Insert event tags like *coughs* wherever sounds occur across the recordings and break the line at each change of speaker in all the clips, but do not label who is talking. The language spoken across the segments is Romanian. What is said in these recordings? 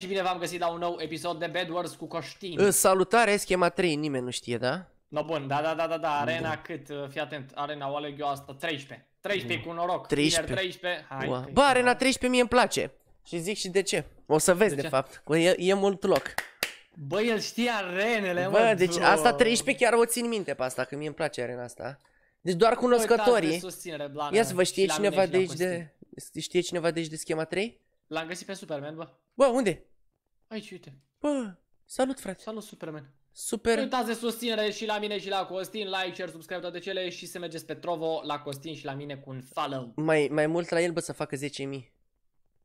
Și bine v-am găsit la un nou episod de Bad Wars cu Coștin.
Salutare, schema 3, nimeni nu știe, da?
No, bun, da, da, da, da, da, arena bun. Da. cât, uh, fii atent, arena o aleg eu asta, 13. 13 bun. cu noroc,
13. 13, hai. Wow. Bă, arena 13 mie îmi place și zic și de ce. O să vezi, de, de fapt, că e, e mult loc. Bă, el știe arenele, Bă, mă, deci bro. asta 13 chiar o țin minte pe asta, că mie îmi place arena asta. Deci doar da, cunoscătorii. Ia să vă știe cineva de aici de... Știe cineva de aici de schema 3?
L-am găsit pe Superman, bă. Bă, unde? Aici, uite. Bă, salut frate. Salut Superman. Super. Uitați de susținere și la mine și la Costin, like, share, subscribe, toate cele și să mergeți pe Trovo la Costin și la mine cu un follow.
Mai, mai mult la el, bă, să facă 10.000.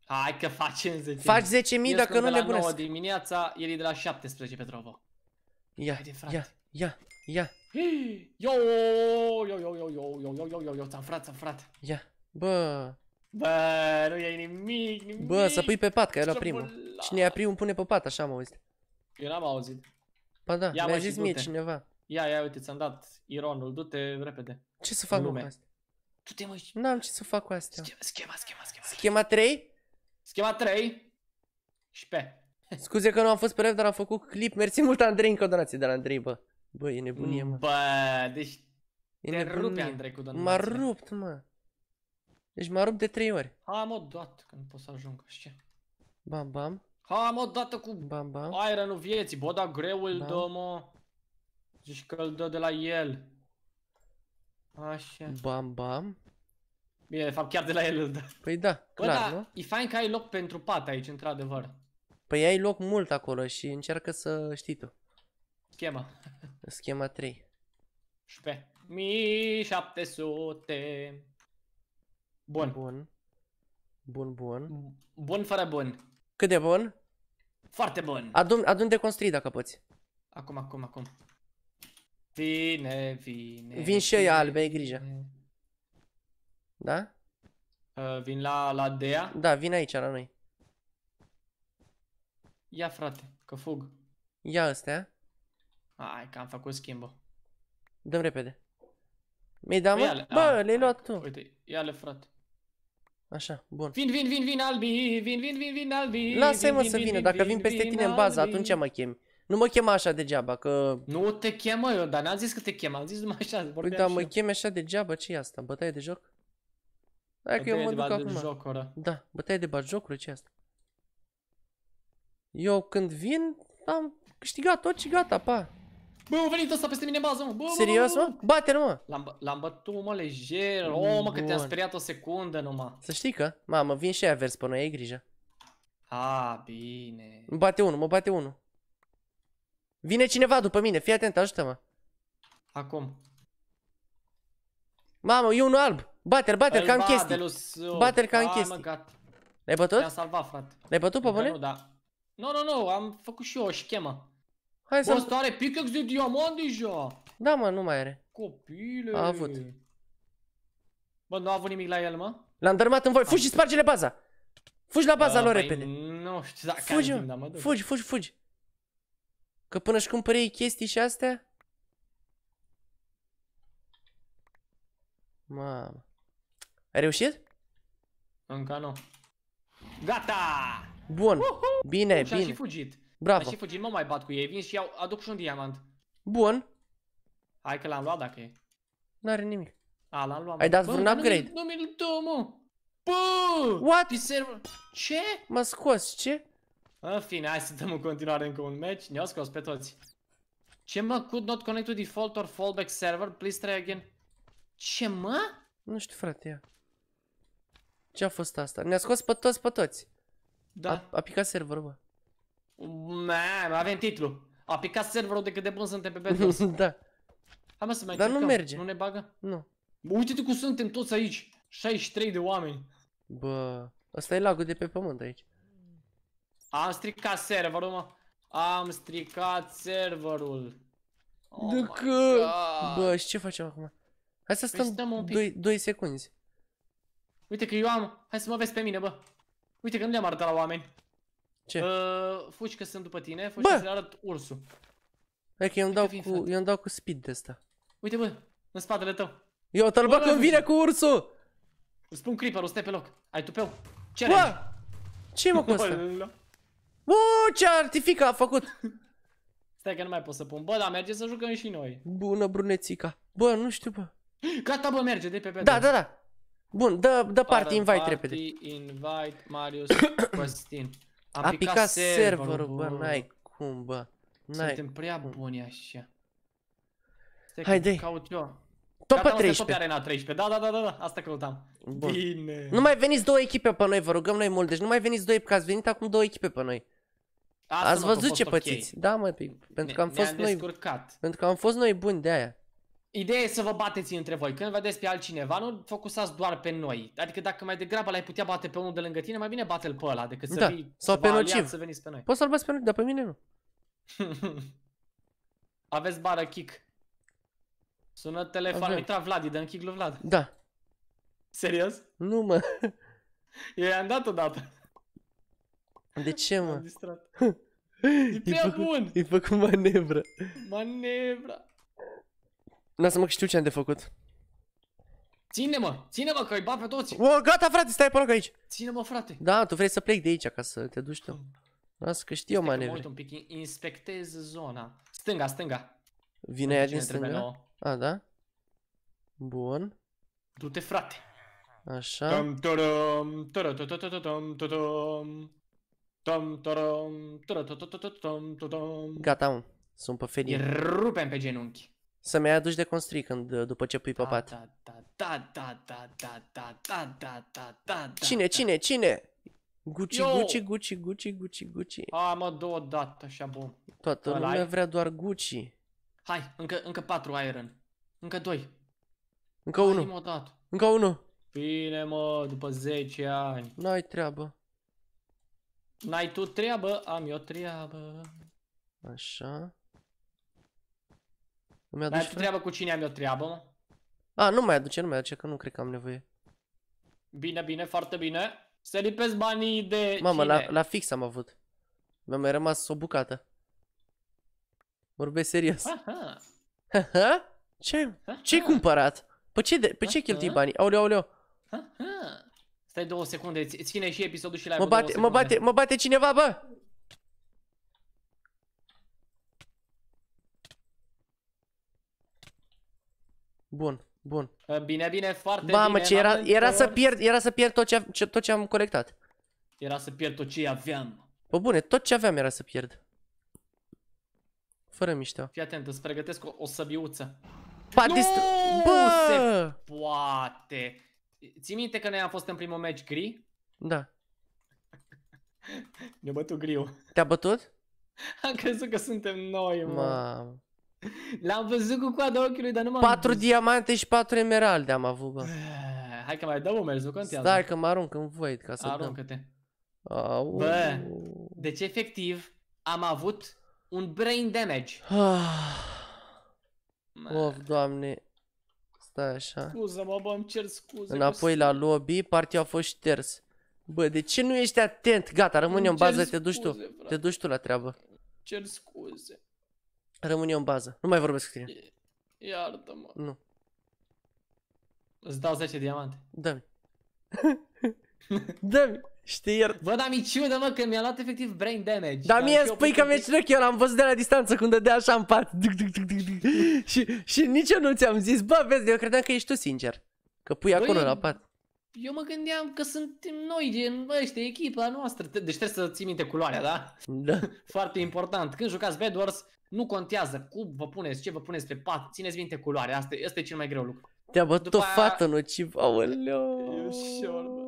Hai că facem 10.000. Faci 10.000 dacă nu nebunesc. Eu de la dimineața, el e de la 17 pe Trovo.
Ia, Haide, frate. ia, ia, ia.
Yo, yo, yo, yo, yo, yo, yo, yo, yo, yo, ți-am frat, ți-am frat.
Ia, bă.
Bă, nu e nimic, nimic. Bă, să pui pe pat, că era primul.
Cine a primul pune pe pat, așa am auzit.
Eu n-am auzit.
Ba da, mi-a zis mie cineva.
Ia, ia, uite, ți-am dat ironul, du-te repede. Ce să fac cu asta?
Tu te măi. N-am ce să fac cu astea. Schema, schema, schema, schema. 3? Schema 3. Și pe. Scuze că nu am fost pe live, dar am făcut clip. Mersi mult, Andrei, încă o donație de la Andrei, bă. Bă, e nebunie, mă. Bă, deci e te nebunie. rupe, Andrei, cu donația. M-a rupt, mă. Deci m-a rupt de 3 ori. Am o
doat, că nu pot să ajung, așa.
Bam, bam. Ha,
mă, odată cu bam bam. iron vieții, bă, da, greu îl dă, mă. Zici că îl dă de la el. Așa.
Bam, bam. Bine,
de fapt, chiar de la el
îl dă. Păi da, bă, da,
nu? e fain că ai loc pentru pat aici, într-adevăr.
Păi ai loc mult acolo și încearcă să știi tu. Schema. Schema 3.
Și pe 1700.
Bun. Bun. Bun, bun. Bun fără bun. Cât de bun? Foarte bun. Adun, adun de construit dacă poți. Acum, acum, acum.
Vine, vine. Vin și ei, albe,
ai grijă. Vine. Da? Uh, vin la, la Dea? Da, vin aici la noi. Ia frate, că fug. Ia astea. Ai, că am făcut schimbă. Dăm repede. Mi-ai dat, păi mă? Bă, le-ai luat tu. Uite,
ia-le, frate.
Așa, bun. Vin, vin,
vin, vin, albi, vin, vin, vin, vin, albi. lasă mă să vină, dacă vin, peste tine în bază, atunci mă
chemi. Nu mă chema așa degeaba, că... Nu te chemă eu, dar n-am zis că te chem, am zis numai așa, vorbeam Uite, mă chemi așa degeaba, ce e asta? Bătaie de joc? Hai că eu mă duc acum. Da, bătaie de bat jocuri, ce asta? Eu când vin, am câștigat tot și gata, pa. Bă, a venit ăsta peste mine în
bază, mă. Bă, Serios, mă? Bate-l, mă. L-am bătut, mă, lejer. O, oh, mă, că te-am speriat o secundă
numai. Să știi că, mamă, vin și avers pe noi, ai grijă. A, bine. Mă bate unul, mă bate unul. Vine cineva după mine, fii atent, ajută-mă. Acum. Mamă, e unul alb. bate bater, bate-l, ca în chestii. Bate-l ca în chestii. L-ai bătut? Te-am salvat,
frate. L-ai bătut pe bune? Nu, da. Nu, nu, nu, am făcut și eu o schemă. Hai să... Asta are pickaxe de diamant deja.
Da, mă, nu mai are.
Copile. A avut. Bă, nu a avut nimic la el, mă?
L-am dărmat în voi. Fugi și sparge-le baza. Fugi la baza uh, lor păi, repede. Nu știu dacă fugi, am dar mă duc. Fugi, fugi, fugi. Că până și cumpăr ei chestii și astea... Mamă. Ai reușit? Încă nu. Gata! Bun. -huh. Bine, Ușa bine. Și fugit.
Bravo. Dar și fugit, mă mai bat cu ei, vin și iau, aduc și un diamant. Bun. Hai că l-am luat dacă e. N-are nimic. A, l-am luat. Ai dat vreun upgrade?
Nu mi-l dă, mă. Bă! What? Ce? M-a scos, ce?
În fine, hai să dăm în continuare încă un match. Ne-au scos pe toți. Ce mă? Could not connect to default or fallback server. Please try again.
Ce mă? Nu știu, frate, ia. Ce a fost asta? Ne-a scos pe toți, pe toți. Da. a picat serverul, bă.
Mamă, avem titlu. A picat serverul de cât de bun suntem pe Bedros. *laughs* da.
Hai mă să mai Dar nu merge. Nu ne bagă? Nu. Uite-te cum suntem toți aici. 63 de oameni. Bă, ăsta e lagul de pe pământ aici. Am stricat
serverul, mă. Am stricat serverul.
Oh că... Bă, și ce facem acum? Hai să stăm, păi stăm 2 secunzi. Uite că eu am... Hai să mă vezi pe mine, bă. Uite că nu le-am arătat la oameni. Ce? Uh,
fugi că sunt după tine, fugi bă! să arăt ursul.
Hai că eu îmi dau, cu, eu îmi dau cu speed de asta.
Uite bă, în spatele tău.
Eu te-l tălbac când vine cu ursul! Îți spun
creeper-ul, stai pe loc. Ai tupeu. Ce bă! ce mă cu asta? *laughs* Bă, ce
artifică a făcut!
*laughs* Stai că nu mai pot să pun. Bă, dar merge să jucăm și noi.
Bună, brunețica. Bă, nu știu, bă. Gata, bă, merge, de pe pe. Da, da, da. Bun, dă, dă party, party invite party repede.
invite Marius *coughs* Costin. Am a picat, picat serverul, bă, bă n-ai
cum, bă. Suntem prea buni așa.
Hai Haide. i eu.
Top Gata, 13. arena 13. Da, da, da, da, da, asta căutam. Bun. Bine. Nu mai veniți două echipe pe noi, vă rugăm noi mult. Deci nu mai veniți două că ați venit acum două echipe pe noi. Asta Ați văzut ce okay. pățiți. Da, mă, păi, pentru ne, că am fost noi. Pentru că am fost noi buni de aia.
Ideea e să vă bateți între voi. Când vedeți pe altcineva, nu focusați doar pe noi. Adică dacă mai degrabă l-ai putea bate pe unul de lângă tine, mai bine bate-l pe ăla decât să da. vii Sau pe nociv. să veniți pe noi.
Poți să-l bați pe noi, dar pe mine nu. *laughs*
Aveți bară kick. Sună telefon. Am intrat Vlad, dăm kick lui Vlad. Da. Serios? Nu, mă. Eu i-am dat odată.
De ce, mă? *laughs* Am distrat. *laughs* E prea bun! E făcut manevră.
Manevra
să mă știu ce am de făcut. Ține-mă, ține-mă că îi bat pe toți. O, gata frate, stai pe loc aici. Ține-mă frate. Da, tu vrei să plec de aici ca să te duci tu. Lasă că știu mai nevoie. un
pic, inspectez zona. Stânga,
stânga. Vine aia din stânga? A, da? Bun.
Du-te frate.
Așa. Tam
taram, taram, taram, taram, taram, taram, Gata, mă.
Sunt pe felie. Rupem pe genunchi. Să-mi aduci de construit când, după ce pui pe pat. Da, da, da, da, da, da, da, da, da, da, Cine, cine, cine? Gucci, Gucci, Gucci, Gucci, Gucci, Gucci. A,
mă, două dată, așa bun. Toată lumea vrea
doar Gucci.
Hai, încă, încă patru Iron.
Încă doi. Încă unul. Încă unul.
Bine, mă, după 10 ani.
N-ai treabă.
N-ai tu treabă, am eu treabă.
Așa. Îmi aduci Dar treabă
cu cine am eu treabă, mă?
A, nu mai aduce, nu mai aduce, că nu cred că am nevoie.
Bine, bine, foarte bine. Se lipesc banii de Mamă, la,
la fix am avut. Mi-a mai rămas o bucată. Vorbesc serios. Aha. ce? Ce-ai cumpărat? Pe ce, de, pe ce cheltui banii? Aoleu, aoleu.
Aha. Stai două secunde, ține și episodul și la mă bate, mă bate,
mă bate cineva, bă! Bun, bun.
Ă, bine, bine, foarte Mamă, bine. ce era, era, să
pierd, era să pierd tot ce, ce, tot ce am colectat.
Era să pierd tot ce aveam.
Bă bune, tot ce aveam era să pierd. Fără mișto.
Fii atent, îți pregătesc o, o săbiuță.
Pa, nu se
poate. Ții minte că noi am fost în primul meci gri? Da. Ne-a bătut griu. Te-a bătut? Am crezut că suntem noi, mă. Mamă. L-am văzut cu coada ochiului, dar nu m-am Patru diamante
și patru emeralde am avut, bă. *sighs* Hai că mai dau umers, nu contează. Stai că mă arunc în void ca să Aruncă-te. Bă,
deci efectiv am avut
un brain damage. *sighs* of, doamne. Stai așa.
Scuză-mă, bă, îmi cer scuze. Înapoi
la lobby, partea a fost șters. Bă, de ce nu ești atent? Gata, rămâne în bază, scuze, te duci tu. Frate. Te duci tu la treabă.
Cer scuze.
Rămân eu în bază. Nu mai vorbesc cu tine.
Iartă-mă. Nu. Îți dau 10
diamante. Dă-mi. *laughs* Dă-mi. Știi, iar... Bă, dar miciune, mă, că mi-a luat efectiv brain damage. Dar mie spui că mi-e cinec, eu l-am văzut de la distanță când dădea așa în pat. Duc, duc, duc, duc, duc. *laughs* și, și nici eu nu ți-am zis, bă, vezi, eu credeam că ești tu sincer. Că pui Băi, acolo la pat.
Eu mă gândeam că suntem noi, gen, bă, ăștia, echipa noastră. Deci trebuie să ții minte culoarea, da? Da. *laughs* Foarte important. Când jucați Bedwars, nu contează cum vă puneți, ce vă puneți pe pat, țineți minte culoarea, asta, asta e cel mai greu lucru.
Te-a bătut După o aia... fată nociv, aoleo. E ușor, bă.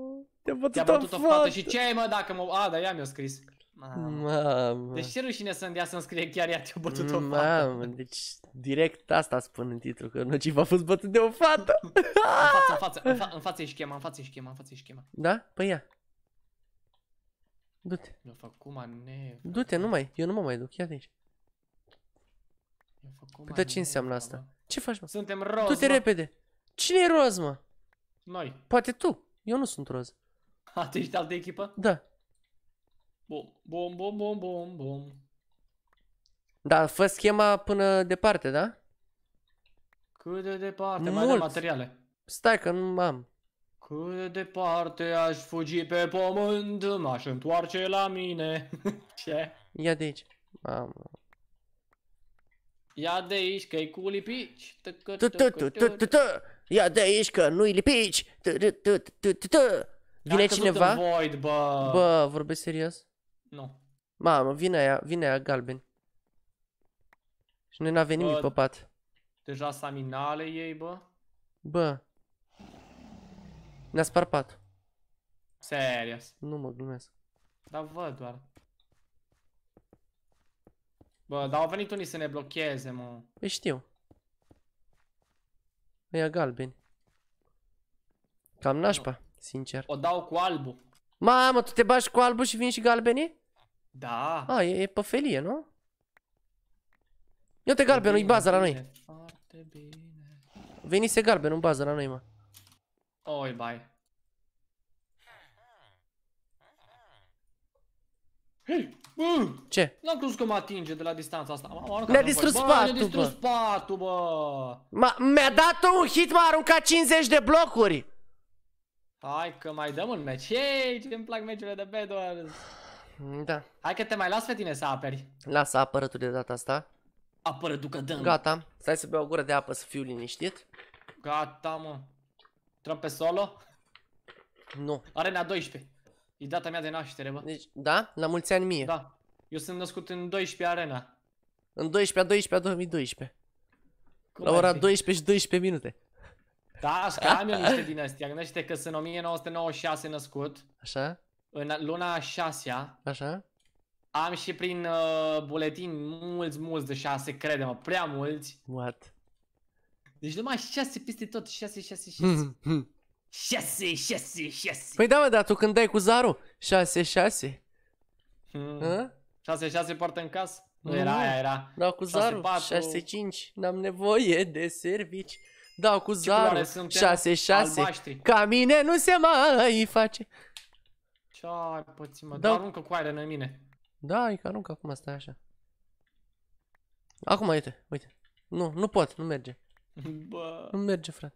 Te-a bătut, Te-a bătut o, fată. fată. și ce ai
mă dacă mă... A, dar ea mi-a scris. Mamă.
Mamă. Deci ce
rușine să-mi dea să-mi scrie chiar ea te-a bătut o
Mamă. fată. Mamă, deci direct asta spun în titlu, că Nociv a fost bătut de o fată. *laughs* în
față, în față, în, fa- în față ești chema, în față ești chema, în față ești chema.
Da? Păi ia. Du-te. Mi-a
făcut mane. Du-te,
nu mai, eu nu mă mai duc, ia de aici. Păi da, ce înseamnă asta? Mă.
Ce faci, mă? Suntem roz, Du-te repede!
Cine e roz, mă? Noi. Poate tu. Eu nu sunt roz. A, *laughs* tu ești altă echipă? Da.
Bum, bum, bum, bum, bum,
bum. Da, fă schema până departe, da?
Cât de departe? Mult. Mai de materiale.
Stai că nu am.
Cât de departe aș fugi pe pământ, m-aș întoarce la mine. *laughs* Ce?
Ia de aici. Mamă.
Ia de aici că e cu lipici.
Ia de aici că nu-i lipici. Vine cineva? bă. vorbesc serios? Nu. Mamă, vine aia, vine aia galben. Și noi n-avem nimic pe pat.
Deja minale ei, bă.
Bă. Ne-a spart pat.
Serios.
Nu mă glumesc.
Dar văd doar. Bă, dar au venit unii să ne blocheze, mă.
Păi știu. Ăia galbeni. Cam nașpa, sincer. O dau cu albu. Mamă, tu te bași cu albu și vin și galbeni? Da. A, e, e pe felie, nu? Ia-te galbenul, e baza la noi. Bine. Venise galben în baza la noi, mă.
Oi, bai.
Hei! Mm. Ce?
N-am crezut că mă atinge de la distanța asta. Mi-a distrus patul, bă. mi distrus
patul, bă. Mi-a dat un hit, m-a aruncat 50 de blocuri.
Hai că mai dăm un meci. Ei, ce îmi plac meciurile de Bedwars. Da. Hai că te mai las pe tine
să aperi. Lasă apără tu de data asta. Apără, ducă, dăm. Gata. Stai să beau o gură de apă să fiu liniștit. Gata, mă. Trăm pe solo? Nu.
Arena 12. E data mea de
naștere, bă. Deci, da? La mulți ani mie. Da.
Eu sunt născut în 12 arena.
În 12 12 2012. Cum la ora 12 și 12 minute.
Da, că am eu niște din astea. Gândește că sunt 1996 născut. Așa. În luna 6 Așa. Am și prin uh, buletin mulți, mulți de 6, crede-mă, prea mulți. What? Deci numai 6 peste tot, 6, 6, 6. 6, 6,
6. Păi da, mă, dar tu când dai cu zarul? 6, 6. Hmm. 6, 6 poartă în casă? Nu era aia, era. Dau cu 6, zarul. 4. 6, 5. N-am nevoie de servici. Dau cu Ce zarul. 6, 6. Albaștri. Ca mine nu se mai face.
Ce ai pățit, mă. Da. Dar aruncă cu aer în mine.
Da, e că aruncă acum, stai așa. Acum, uite, uite. Nu, nu pot, nu merge. Bă. Nu merge, frate.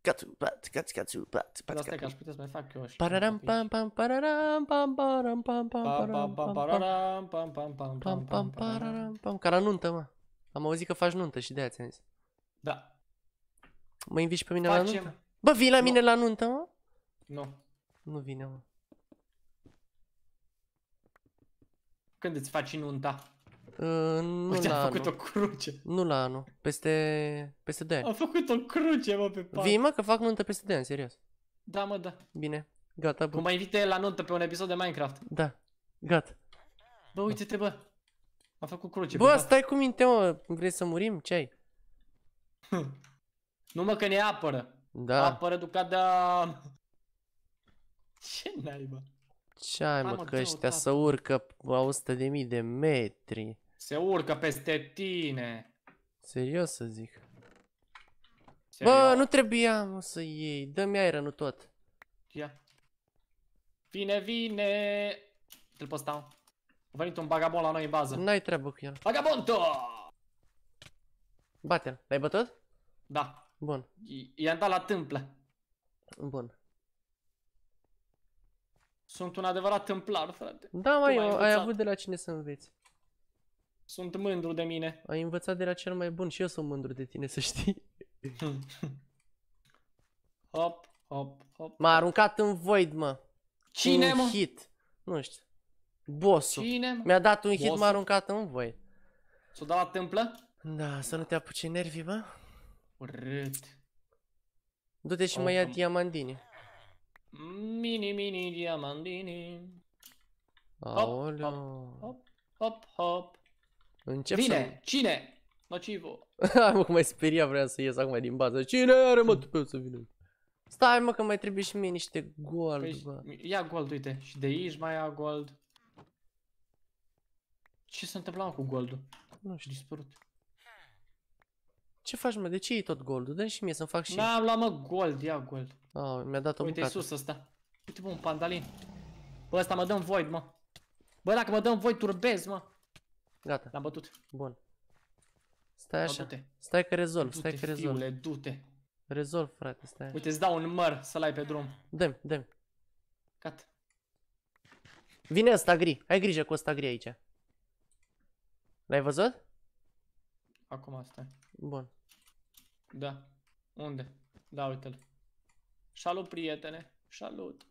Catu, pat, catu, catu, pat, pat, Asta că aș putea să mai fac
eu și... Pararam, pam,
pam, pararam, pam, pararam, pam, pam, pam, pam, pararam, pam, pam, pam, pam, pam, pararam, pam, ca la nuntă, mă. Am auzit că faci nuntă și de-aia ți-am zis. Da. Mă inviți pe mine la nuntă? Bă, vii la mine la nuntă, mă? Nu. Nu vine, mă. Când îți faci nunta? nu Uite, la am făcut anul. o cruce. Nu la anul, peste, peste 2 ani. Am
făcut o cruce,
mă, pe pat. Vii, mă, că fac nuntă peste 2 ani, serios. Da, mă, da. Bine, gata, bă. Cum mai invite la
nuntă pe un episod de Minecraft.
Da, gata.
Bă, uite-te, bă. Am făcut cruce Bă, stai
cu minte, mă, vrei să murim? Ce ai? *laughs* nu, mă, că ne apără. Da.
Apără ducat de... *laughs* Ce naiba?
Ce ai, mă, că ăștia să urcă 100 de mii de metri. Se
urcă peste tine.
Serios să zic. Serios. Bă, nu trebuia mă, să iei. Dă-mi aeră, nu tot.
Ia. Vine, vine. Te-l postau. A venit un bagabon la noi în bază. N-ai treabă cu el. Bagabonto!
Bate-l. L-ai bătut? Da. Bun. I-am dat la tâmplă. Bun.
Sunt un adevărat templar, frate. Da, mai, ai, ai
avut de la cine să înveți. Sunt mândru de mine. Ai învățat de la cel mai bun și eu sunt mândru de tine, să știi. *laughs* hop, hop, hop. M-a aruncat în void, mă. Cine, un mă? hit. Nu știu. Bossul. Cine, Mi-a dat un hit, m-a aruncat în void. S-o dat la tâmplă? Da, să nu te apuce nervii, bă. Urât. Du-te și mă ia diamandini.
Mini, mini diamandini.
Aoleu. Hop,
hop, hop, hop.
Încep Vine! Să... Cine? Nocivo! *laughs* Hai mă, cum mai speria vrea să ies acum din bază. Cine are mă tu pe să vină? Stai mă că mai trebuie și mie niște gold, păi, bă. Ia gold, uite. Și de aici mai ia gold. Ce se întâmplă cu goldul? Nu știu. Dispărut. Ce faci, mă? De ce e tot goldul? Dă-mi și mie să-mi fac și... N-am luat, mă, gold. Ia gold. Oh, mi-a dat o Uite, bucată. sus
ăsta. Uite, bă, un pandalin. Bă, ăsta mă dă void, mă. Bă, dacă mă dă void, turbez, mă. Gata. L-am bătut.
Bun. Stai așa. Du-te. Stai că rezolv, stai că rezolv. Fiule, du-te. Rezolv, frate, stai așa. Uite, îți
dau un măr să-l ai pe drum. Dăm, dăm. Cat.
Vine ăsta gri. Ai grijă cu ăsta gri aici. L-ai văzut?
Acum asta. Bun. Da. Unde? Da, uite-l. Salut, prietene. Salut.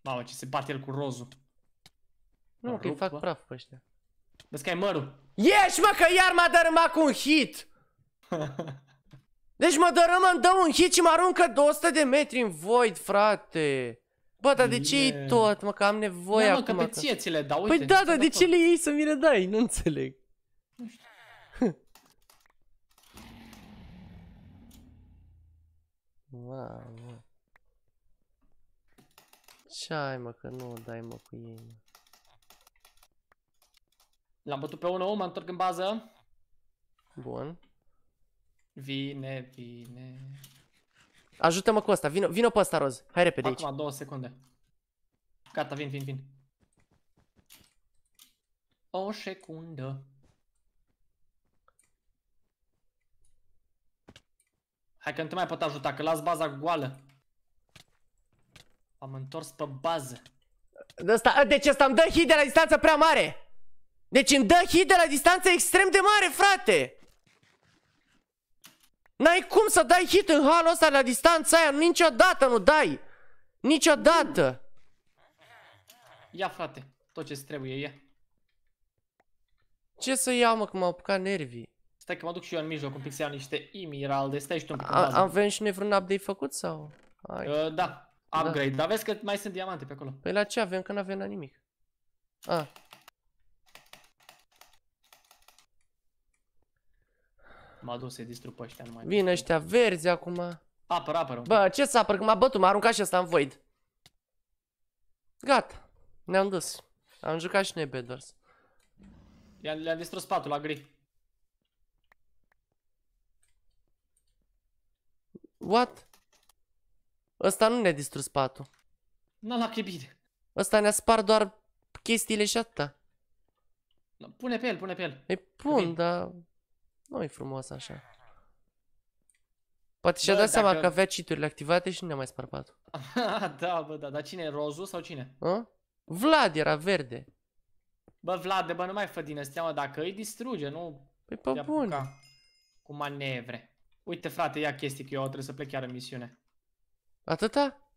Mamă, ce se bate el cu rozul.
Nu, că fac praf pe ăștia. Vezi că ai mărul. Ieși, mă, că iar m-a dărâmat cu un hit! *laughs* Deci mă dărâmă, îmi dă un hit și mă aruncă 200 de metri în void, frate. Bă, dar de ce e tot, mă, că am nevoie acum? Nu, acum? Mă, că pe ție ți le dau, păi uite. Păi da, dar de ce le iei să mi le dai? Nu înțeleg. Wow. știu. *laughs* Mamă. Ce ai, mă, că nu dai, mă, cu ei, mă.
L-am bătut pe unul, mă întorc în bază.
Bun. Vine, vine. Ajută-mă cu asta, vino, vino pe asta, Roz. Hai repede Acum, aici. Acum două secunde. Gata, vin, vin, vin.
O secundă. Hai că nu te mai pot ajuta, că las baza goală.
Am întors pe bază. De, asta, deci asta îmi dă hit de la distanță prea mare. Deci îmi dă hit de la distanță extrem de mare, frate! N-ai cum să dai hit în halul ăsta la distanța aia, niciodată nu dai! Niciodată! Ia, frate, tot ce trebuie, ia. Ce să iau, mă, că m-au apucat nervii? Stai că mă duc
și eu în mijloc un pic să iau niște imiralde, stai și tu un pic A, Avem
și noi vreun update făcut sau? Hai. Uh,
da, da. upgrade, da. dar vezi că mai sunt diamante pe acolo.
Păi la ce avem, că n-avem la nimic. Ah.
M-a dus să-i distrug pe ăștia numai.
Vin ăștia verzi acum. Apăr, apăr. Bă, ce să apăr? Că m-a bătut, m-a aruncat și ăsta în void. Gata. Ne-am dus. Am jucat și noi Bedwars. Le-am distrus patul la gri. What? Ăsta nu ne-a distrus patul. N-a la clipit. Ăsta ne-a spart doar chestiile și atâta.
Pune pe el, pune pe el.
Îi pun, dar... Nu e frumos așa. Poate și-a dat dacă... seama că avea citurile activate și nu ne-a mai spărpat.
*laughs* da, bă, da. Dar cine? Rozu sau cine?
A? Vlad era verde.
Bă, Vlad, bă, nu mai fă din astea, mă, dacă îi distruge, nu...
Păi pe bun.
Cu manevre. Uite, frate, ia chestii că eu trebuie să plec chiar în misiune.
Atâta?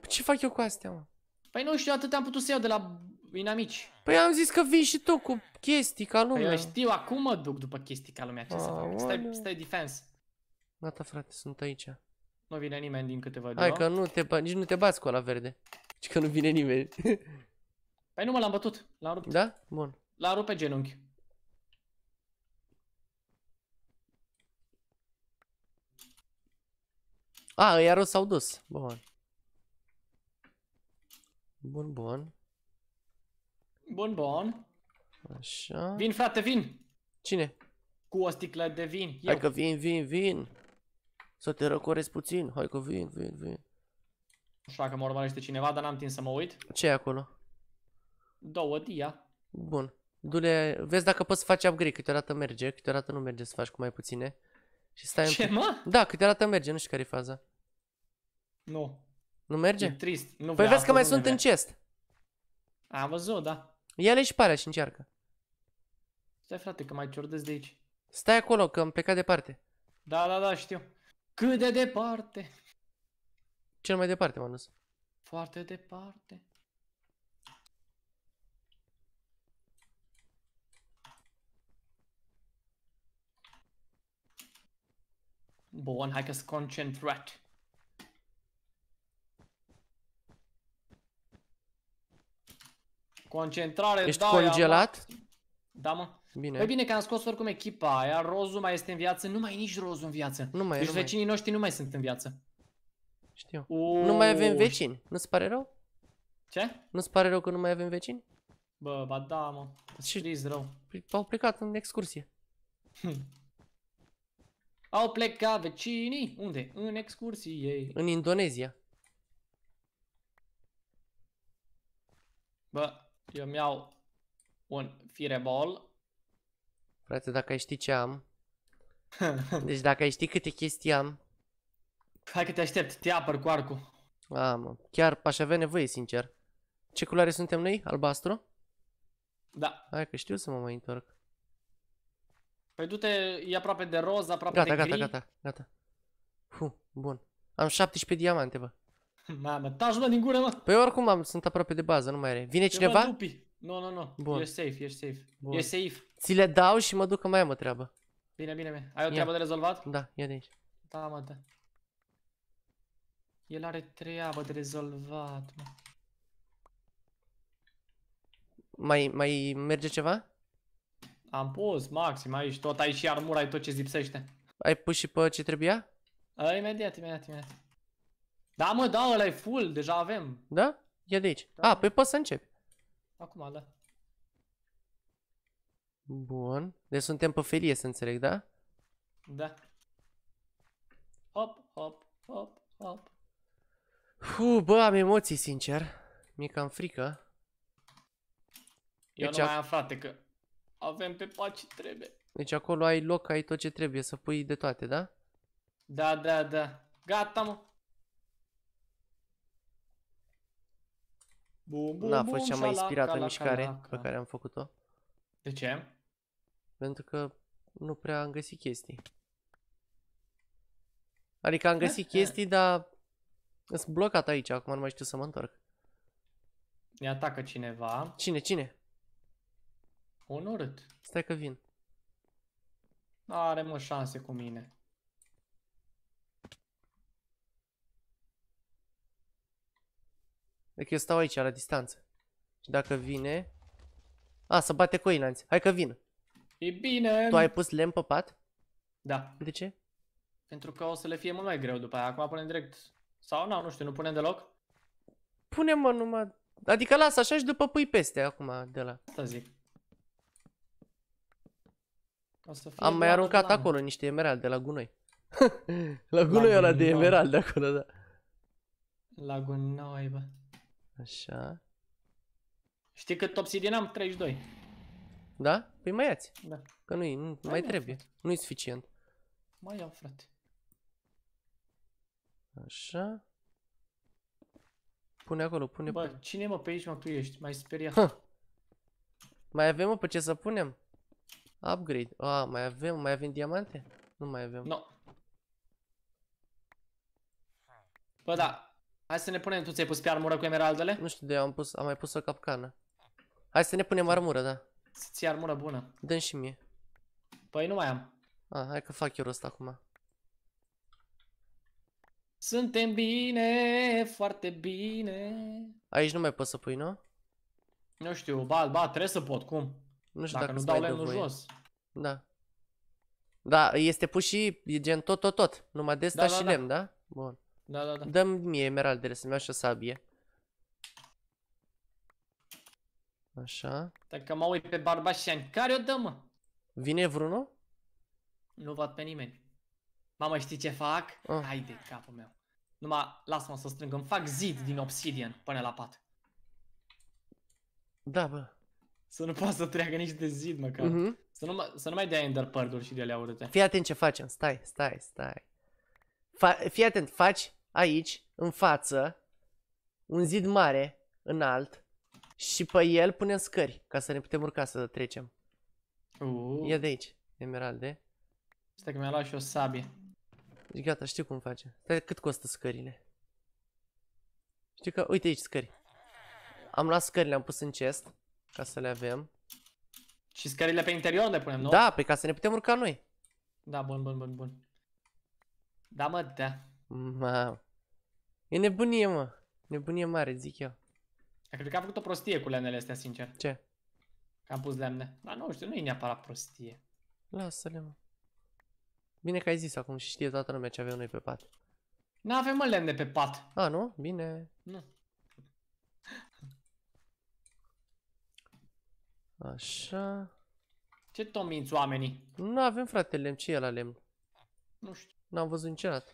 Păi ce fac eu cu astea, mă? Păi nu știu, atât am putut să iau de la inamici. Păi am zis că vii și tu cu chestii ca lumea. Păi eu știu, acum mă duc după chestii ca lumea, ce A, să fac? Stai,
stai defense.
Gata frate, sunt aici. Nu vine nimeni din câteva două. Hai că nu te, nici nu te bați cu ăla verde. Și că nu vine nimeni. *laughs*
păi nu mă l-am bătut, l-am rupt. Da? Bun. L-am rupt
pe genunchi. A, iar rău s-au dus. Bun. Bun, bun. Bun, bun. Așa. Vin, frate, vin! Cine?
Cu o sticlă de vin. Eu. Hai că
vin, vin, vin! Să te răcorezi puțin. Hai că vin, vin, vin.
Nu știu dacă mă urmărește cineva, dar n-am timp să mă uit. ce e acolo? Două dia.
Bun. Dule, vezi dacă poți să faci upgrade, câteodată merge, câteodată nu merge să faci cu mai puține. Și stai Ce, mă? Da, câteodată merge, nu știu care e faza. Nu. Nu merge? E trist. Nu păi vezi că mai sunt merge. în chest. Am văzut, da. Ia-le și parea și încearcă.
Stai frate că mai ciordesc de aici.
Stai acolo că am plecat departe.
Da, da, da, știu. Cât de departe.
Cel mai departe, Manus. Foarte departe.
Bun, hai că s concentrat. Concentrare, Ești da, congelat? da, mă. Bine. Păi bine că am scos oricum echipa aia, rozul mai este în viață, nu mai e nici rozul în viață. Nu mai e, deci nu vecinii mai. noștri nu mai sunt în viață.
Știu. Uuu. Nu mai avem vecini, nu-ți pare rău? Ce? Nu-ți pare rău că nu mai avem vecini? Bă, ba da, mă, și rău. Au plecat în excursie. Hm.
Au plecat vecinii, unde? În excursie.
În Indonezia.
Bă, eu mi iau un fireball.
Frate, dacă ai ști ce am. *laughs* Deci dacă ai ști câte chestii am. Hai că te aștept, te apăr cu arcul. A, mă. Chiar aș avea nevoie, sincer. Ce culoare suntem noi? Albastru? Da. Hai că știu să mă mai întorc.
Păi du-te, e aproape de roz, aproape gata, de gri. Gata, gata,
gata, gata. bun. Am 17 diamante, bă. *laughs* Mamă, taci mă din gură, mă! Păi oricum am, sunt aproape de bază, nu mai are. Vine cineva? Nu,
no, nu, no, nu. No. Ești safe, ești safe. Bun. Ești safe.
Ți le dau și mă duc că mai am o treabă.
Bine, bine, bine. Ai o ia. treabă de rezolvat? Da,
ia de aici. Da,
mă, da. El are treabă de rezolvat, mă.
Mai, mai merge ceva?
Am pus maxim aici tot, ai
și armura, ai tot ce zipsește. Ai pus și pe ce trebuia?
A, imediat, imediat, imediat. Da, mă, da, ăla e full, deja avem.
Da? Ia de aici. Da. A, păi poți să începi. Acum, da. Bun. Deci suntem pe felie, să înțeleg, da?
Da. Hop, hop, hop, hop.
Hu, bă, am emoții, sincer. Mi-e cam frică.
Eu deci nu mai am, frate, că avem pe paci trebuie.
Deci acolo ai loc, ai tot ce trebuie, să pui de toate, da?
Da, da, da. Gata, mă. Bum, bum, N-a fost cea mai inspirată mișcare
pe da. care am făcut-o. De ce? Pentru că nu prea am găsit chestii. Adică am găsit chestii, dar sunt blocat aici, acum nu mai știu să mă întorc.
Ne atacă cineva.
Cine, cine? Un urât. Stai că vin.
Are mă șanse cu mine.
Deci eu stau aici, la distanță. Și dacă vine... A, să bate cu ei, Hai că vin.
E bine. Tu ai pus
lemn pe pat? Da. De ce?
Pentru că o să le fie mult mai greu după aia. Acum punem direct...
Sau nu, nu știu, nu punem deloc? Punem, mă, numai... Adică lasă așa și după pui peste acum de la... Asta zic. O să fie Am mai aruncat plan. acolo niște emeralde la gunoi. *laughs* la gunoi la ăla de emeralde acolo, da. La gunoi, bă. Așa. Știi cât obsidian am? 32. Da? Păi mai iați. Da. Că nu-i, nu, mai, mai trebuie. Nu-i suficient.
Mai iau, frate.
Așa. Pune acolo, pune... Bă, pe...
cine mă pe aici mă tu ești? Mai speriat.
Ha. Mai avem mă pe ce să punem? Upgrade. A, mai avem, mai avem diamante? Nu mai avem. Nu. No. Bă, da, Hai să ne punem, tu ți-ai pus pe armură cu emeraldele? Nu știu de am, pus, am mai pus o capcană. Hai să ne punem armură, da. Să ții armură bună. dă și mie. Păi nu mai am. A, hai că fac eu rost acum. Suntem
bine, foarte bine.
Aici nu mai poți să pui, nu? Nu știu, ba, ba, trebuie să pot, cum? Nu știu dacă, dacă nu dau jos. Da. Da, este pus și, e gen tot, tot, tot. Numai de asta da, da, și da. lemn, da? Bun. Da, da, da. Dăm mie emeraldele să-mi iau și o sabie. Așa.
Dacă mă uit pe barbașian, care o dă, mă?
Vine vreunul?
Nu văd pe nimeni. Mamă, știi ce fac? Ah. Hai de capul meu. Numai lasă-mă să strâng, îmi fac zid din obsidian până la pat. Da, bă. Să nu poată să treacă nici de zid, măcar. Mm -hmm. să, nu, să nu mai dea ender părduri și
de alea urâte. Fii atent ce facem, stai, stai, stai. Fa fii atent, faci aici, în față, un zid mare, înalt, și pe el punem scări, ca să ne putem urca să trecem. Uh. Ia de aici, emeralde. Stai că mi-a luat și o sabie. Deci gata, știu cum face. Stai, cât costă scările? Știu că, uite aici scări. Am luat scările, am pus în chest, ca să le avem. Și
scările pe interior
le punem, nu? Da, pe ca să ne putem urca noi. Da, bun, bun, bun, bun. Da, mă, da. Mă. E nebunie, mă. Nebunie mare, zic eu. A cred că a făcut o prostie cu lemnele astea,
sincer. Ce? Că am pus lemne. Dar nu știu, nu e neapărat prostie.
Lasă-le, mă. Bine că ai zis acum și știe toată lumea ce avem noi pe pat. Nu avem mă lemne pe pat. A, nu? Bine. Nu. Așa. Ce tominți oamenii? Nu avem frate lemn, ce e la lemn? Nu știu. N-am văzut niciodată.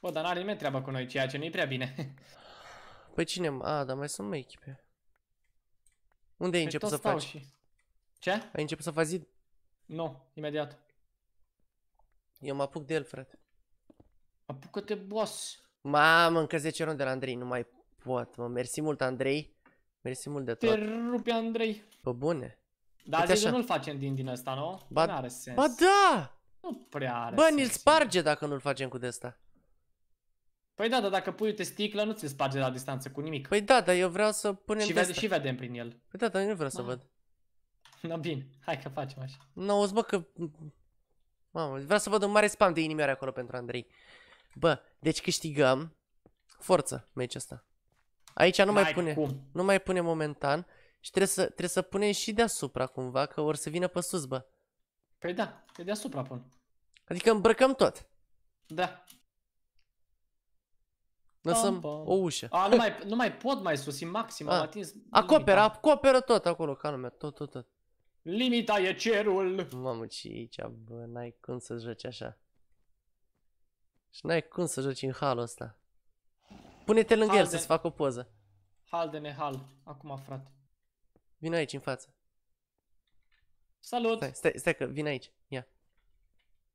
Bă, dar n-are nimeni treaba cu noi, ceea ce nu-i prea bine.
*laughs* Păi cine? A, dar mai sunt mai echipe.
Unde ai păi început să faci? Și...
Ce? Ai început să faci zid? Nu, imediat. Eu mă apuc de el, frate. Apucă-te, boss! Mamă, încă 10 runde la Andrei, nu mai pot, mă. Mersi mult, Andrei. Mersi mult de tot. Te rupe, Andrei. Pă bune. Dar zici nu-l
facem din din ăsta, nu? Ba, nu are sens. Ba da!
Nu prea are Bă, ni-l sparge dacă nu-l facem cu de-asta. Păi da, dar dacă pui uite sticlă, nu ți-l sparge la distanță cu nimic. Păi da, dar eu vreau să punem și, vede, și vedem prin el. Păi da, dar eu nu vreau Ma. să văd. *laughs* No, bine, hai că facem așa. Nu, no, bă, că... Mamă, vreau să văd un mare spam de inimioare acolo pentru Andrei. Bă, deci câștigăm forță meci ăsta. Aici nu mai, mai pune, cum. nu mai pune momentan și trebuie să, trebuie să punem și deasupra cumva, că or să vină pe sus, bă. Păi da, e deasupra pun. Adică îmbrăcăm tot. Da. Lăsăm pam, pam. o ușă. A, nu, mai, nu mai pot mai sus, e maxim, A. am ah. atins Acoperă, limita. acoperă tot acolo, ca lumea, tot, tot, tot. Limita e cerul! Mamă, ce aici, bă, n-ai cum să joci așa. Și n-ai cum să joci în halul ăsta. Pune-te lângă el să-ți fac o poză.
Hal de nehal, acum,
frate. Vino aici, în față.
Salut! Stai, stai, stai
că vin aici. Ia.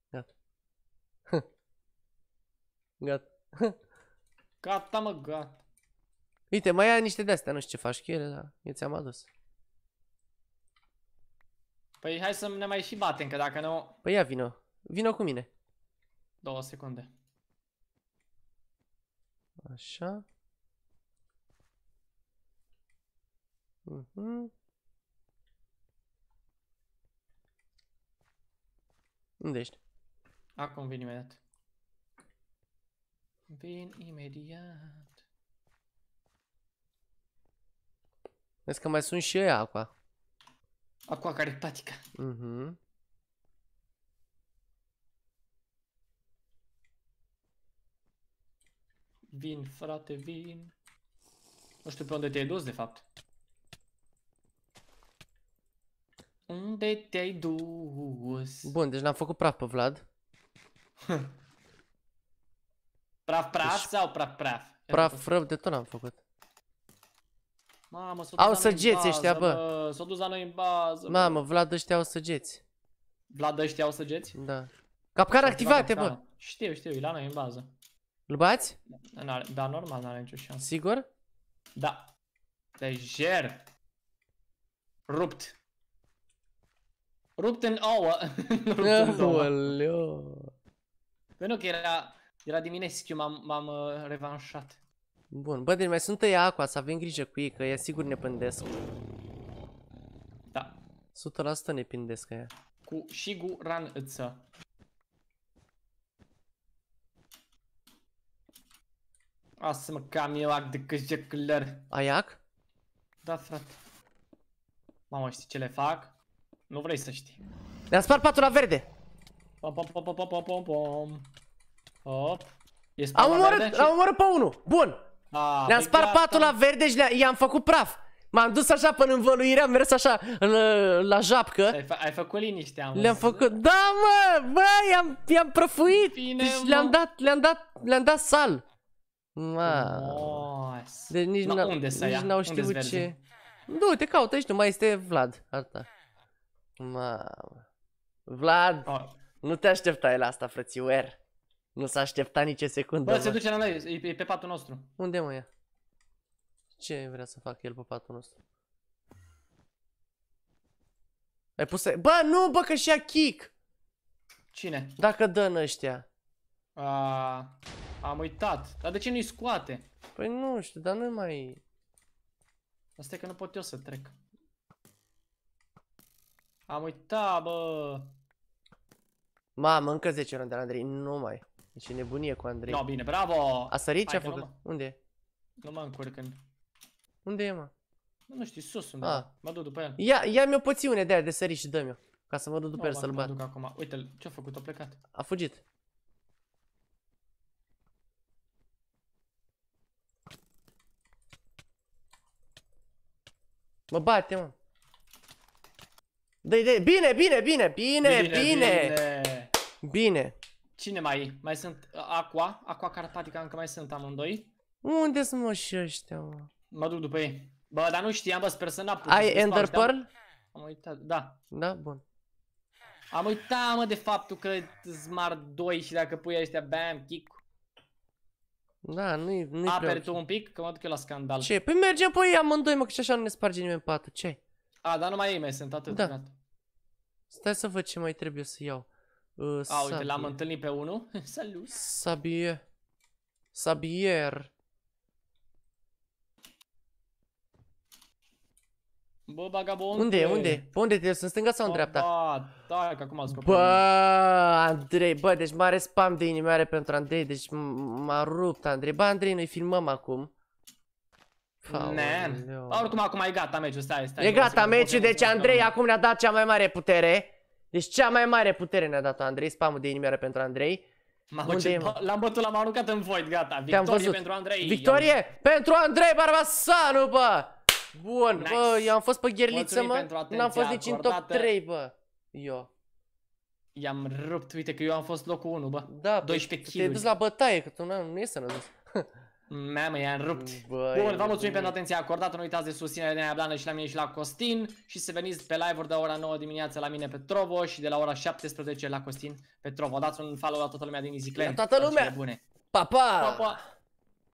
Gata. Gata.
Gata, mă, gata.
Uite, mai ai niște de-astea, nu știu ce faci cu ele, dar eu ți-am adus.
Păi hai să ne mai și batem, că dacă nu...
Păi ia vino. Vino cu mine.
Două secunde.
Așa. Mhm. huh. Unde ești?
Acum vin imediat. Vin imediat.
Vezi că mai sunt și ăia acua.
Acua care patica.
Mhm. Uh -huh.
Vin, frate, vin. Nu știu pe unde te-ai dus, de fapt.
Unde te-ai dus? Bun, deci n am făcut praf pe Vlad.
*laughs* praf praf deci... sau praf praf? Praf rău
de tot n am făcut.
Mamă, s-o au săgeți ăștia, bă. s au dus la noi în bază. Mamă,
Vlad ăștia au săgeți.
Vlad ăștia au săgeți? Da.
Capcare activate, bă.
Știu, știu, e la noi în bază. Îl bați? Da, da normal, n-are nicio șansă. Sigur? Da. Te Rupt. Rupt în ouă.
nu *laughs* rupt în două. Bă,
păi nu, că era, era din mine schiu, m-am uh, revanșat.
Bun, bă, deci mai sunt tăia aqua, să avem grijă cu ei, că e sigur ne pândesc. Da. 100% ne pindesc aia. Cu
A să mă cam eu ac de căjeclăr. Ai ac? Da, frate. Mamă, știi ce le fac? Nu vrei să știi. Le-am spart patul la verde. Pam, pam, pam, pam, pam, pam, pam. Hop. Am omorât, deci? am
omorât pe unul. Bun. Le-am păi spart patul la verde și i-am făcut praf. M-am dus așa până în văluire, am mers așa în, la japcă. Ai, fă ai făcut liniște, am Le-am făcut, da mă, bă, i-am, i-am prăfuit. Bine, deci le-am dat, le-am dat, le-am dat sal. Ma. Deci nici n-au știut ce... Du-te, caută aici, nu mai este Vlad. Asta. Mamă. Vlad, oh. nu te așteptai la asta, frățiuer. Nu s-a așteptat nici o secundă. Bă, mă. se duce
la noi, e, pe patul nostru.
Unde mă e? Ce vrea să facă el pe patul nostru? Ai pus să... Bă, nu, bă, că și-a kick! Cine? Dacă dă în ăștia. A, am uitat. Dar de ce nu-i scoate? Păi nu știu, dar nu mai... Asta e că
nu pot eu să trec. Am uitat, bă!
Mamă, încă 10 runde la Andrei, nu mai. Deci e nebunie cu Andrei. No, bine, bravo! A sărit ce-a făcut? Unde e? Nu mă încurcând. Unde e, mă?
Nu, știu, sus unde. Ah. Mă duc după el. Ia,
ia mi o poțiune de aia de sărit și dă-mi-o. Ca să mă duc după el să-l bat. Nu, mă duc acum. Uite-l, ce-a făcut? A plecat. A fugit. Mă bate, mă. De, bine, bine, bine, bine, bine, bine. Bine.
Cine mai e? Mai sunt uh, Aqua, Aqua Carpatica, încă mai sunt amândoi.
Unde sunt mă și ăștia, mă? Mă duc după ei.
Bă, dar nu știam, bă, sper să n Ai Ender Pearl? Am uitat, da. Da, bun. Am uitat, mă, de faptul că Smart 2 și dacă pui ăștia, bam, kick.
Da, nu-i nu Aperi tu un
pic, că mă duc eu la scandal. Ce?
Păi mergem pe ei amândoi, mă, că și așa nu ne sparge nimeni patul. Ce?
A, dar numai ei mai sunt, atât. Da. Gata.
Stai să văd ce mai trebuie să iau. Uh, A, Sabie. uite, l-am întâlnit pe
unul. *laughs* Salut.
Sabier. Sabier. Bă, bagabonte. Unde, unde? Pe unde te sunt stânga sau în dreapta? Ba, da, că acum am scopit. Bă, Andrei, bă, deci mare spam de inimioare pentru Andrei, deci m-a rupt Andrei. Bă, Andrei, noi filmăm acum. Man. Oricum acum
e gata meciul, stai, stai. E gata meciul, deci Andrei
acum ne-a dat cea mai mare putere. Deci cea mai mare putere ne-a dat Andrei, spam de inimioare pentru Andrei.
L-am bătut, l-am aruncat în void,
gata. Victorie pentru Andrei. Victorie eu... pentru Andrei Barbasanu, bă! Bun, nice. bă, eu am fost pe gherliță, mă. N-am fost nici în top 3, bă. Eu.
I-am rupt, uite că eu am fost locul 1, bă. Da, 12 kg. Te-ai dus la
bătaie, că tu nu, nu e sănătos. *laughs*
Mamă, i-am rupt. Mm, Băi, Bun, vă mulțumim pentru atenția acordată. Nu uitați de susținere de Neablană și la mine și la Costin. Și să veniți pe live-uri de la ora 9 dimineața la mine pe Trovo și de la ora 17 la Costin pe Trovo. Dați un follow la toată lumea din EasyClan. toată lumea! Bune. Pa, pa! pa, pa.